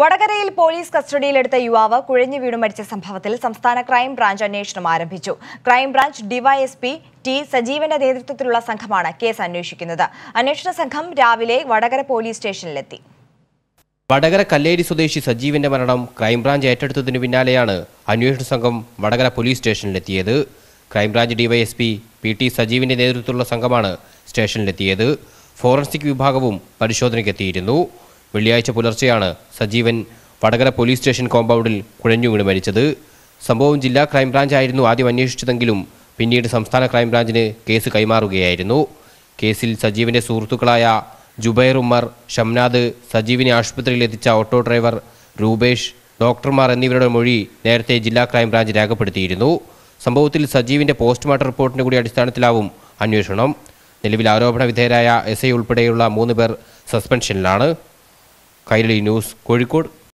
വടകരയിൽ പോലീസ് കസ്റ്റഡിയിലെടുത്ത യുവാവ് കുഴഞ്ഞു വീണു മരിച്ച സംഭവത്തിൽ സംസ്ഥാന ക്രൈംബ്രാഞ്ച് അന്വേഷണം ആരംഭിച്ചു ക്രൈംബ്രാഞ്ച് ഡിവൈഎസ്പി ടി സജീവന്റെ നേതൃത്വത്തിലുള്ള സംഘമാണ് കേസ് അന്വേഷിക്കുന്നത് അന്വേഷണ സംഘം രാവിലെ വടകര പോലീസ് സ്റ്റേഷനിലെത്തി വടകര കല്ലേരി സ്വദേശി സജീവിന്റെ മരണം ക്രൈംബ്രാഞ്ച് ഏറ്റെടുത്തതിനു പിന്നാലെയാണ് അന്വേഷണ സംഘം വടകര പോലീസ് സ്റ്റേഷനിലെത്തിയത് ക്രൈംബ്രാഞ്ച് ഡിവൈഎസ്പി പി ടി സജീവിന്റെ നേതൃത്വത്തിലുള്ള സംഘമാണ് സ്റ്റേഷനിലെത്തിയത് ഫോറൻസിക് വിഭാഗവും പരിശോധനയ്ക്കെത്തിയിരുന്നു വെള്ളിയാഴ്ച പുലർച്ചെയാണ് സജീവൻ വടകര പോലീസ് സ്റ്റേഷൻ കോമ്പൗണ്ടിൽ കുഴഞ്ഞു വീണ് മരിച്ചത് സംഭവം ജില്ലാ ക്രൈംബ്രാഞ്ച് ആയിരുന്നു ആദ്യം അന്വേഷിച്ചതെങ്കിലും പിന്നീട് സംസ്ഥാന ക്രൈംബ്രാഞ്ചിന് കേസ് കൈമാറുകയായിരുന്നു കേസിൽ സജീവിൻ്റെ സുഹൃത്തുക്കളായ ജുബൈർ ഉമ്മർ ഷംനാദ് സജീവിനെ ആശുപത്രിയിൽ എത്തിച്ച ഓട്ടോ ഡ്രൈവർ രൂപേഷ് ഡോക്ടർമാർ എന്നിവരുടെ മൊഴി നേരത്തെ ജില്ലാ ക്രൈംബ്രാഞ്ച് രേഖപ്പെടുത്തിയിരുന്നു സംഭവത്തിൽ സജീവിൻ്റെ പോസ്റ്റ്മോർട്ടം റിപ്പോർട്ടിൻ്റെ കൂടി അടിസ്ഥാനത്തിലാവും അന്വേഷണം നിലവിൽ ആരോപണ വിധേയരായ എസ് ഐ ഉൾപ്പെടെയുള്ള മൂന്ന് പേർ സസ്പെൻഷനിലാണ് കൈരളി ന്യൂസ് കോഴിക്കോട്